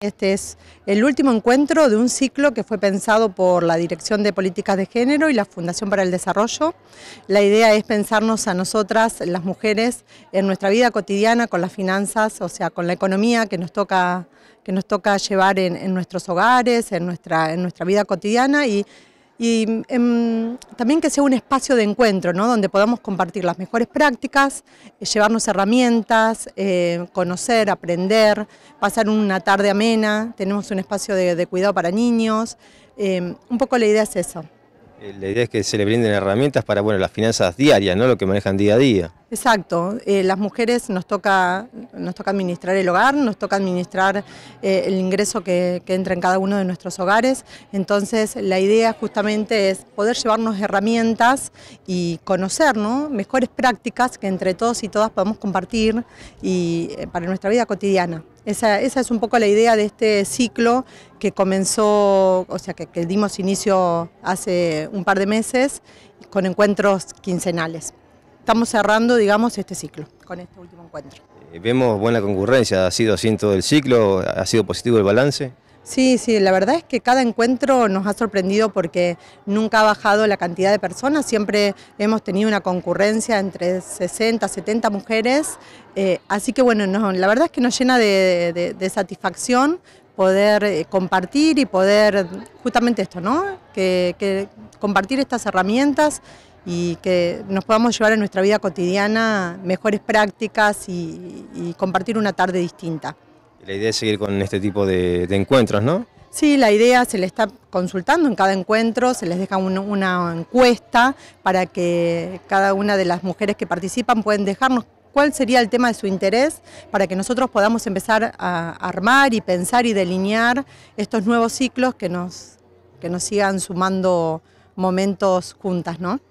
Este es el último encuentro de un ciclo que fue pensado por la Dirección de Políticas de Género y la Fundación para el Desarrollo. La idea es pensarnos a nosotras, las mujeres, en nuestra vida cotidiana con las finanzas, o sea, con la economía que nos toca, que nos toca llevar en, nuestros hogares, en nuestra, en nuestra vida cotidiana y y em, también que sea un espacio de encuentro, ¿no? donde podamos compartir las mejores prácticas, eh, llevarnos herramientas, eh, conocer, aprender, pasar una tarde amena, tenemos un espacio de, cuidado para niños, em, un poco la idea es eso. Eh, la idea es que se le brinden herramientas para bueno, las finanzas diarias, ¿no? lo que manejan día a día. Exacto, eh, las mujeres nos toca, nos toca administrar el hogar, nos toca administrar eh, el ingreso que, entra en cada uno de nuestros hogares, entonces la idea justamente es poder llevarnos herramientas y conocer mejores prácticas que entre todos y todas podamos compartir y, eh, para nuestra vida cotidiana. Esa, es un poco la idea de este ciclo que comenzó, o sea, que, que dimos inicio hace un par de meses con encuentros quincenales estamos cerrando, digamos, este ciclo con este último encuentro. Eh, vemos buena concurrencia, ha sido así en todo el ciclo, ha sido positivo el balance. Sí, sí, la verdad es que cada encuentro nos ha sorprendido porque nunca ha bajado la cantidad de personas, siempre hemos tenido una concurrencia entre 60, 70 mujeres, eh, así que bueno, la verdad es que nos llena de satisfacción poder eh, compartir y poder justamente esto, ¿no? Que, compartir estas herramientas y que nos podamos llevar en nuestra vida cotidiana mejores prácticas y, compartir una tarde distinta. La idea es seguir con este tipo de, encuentros, ¿no? Sí, la idea se le está consultando en cada encuentro, se les deja una encuesta para que cada una de las mujeres que participan pueden dejarnos cuál sería el tema de su interés para que nosotros podamos empezar a armar y pensar y delinear estos nuevos ciclos que nos, que nos sigan sumando momentos juntas, ¿no?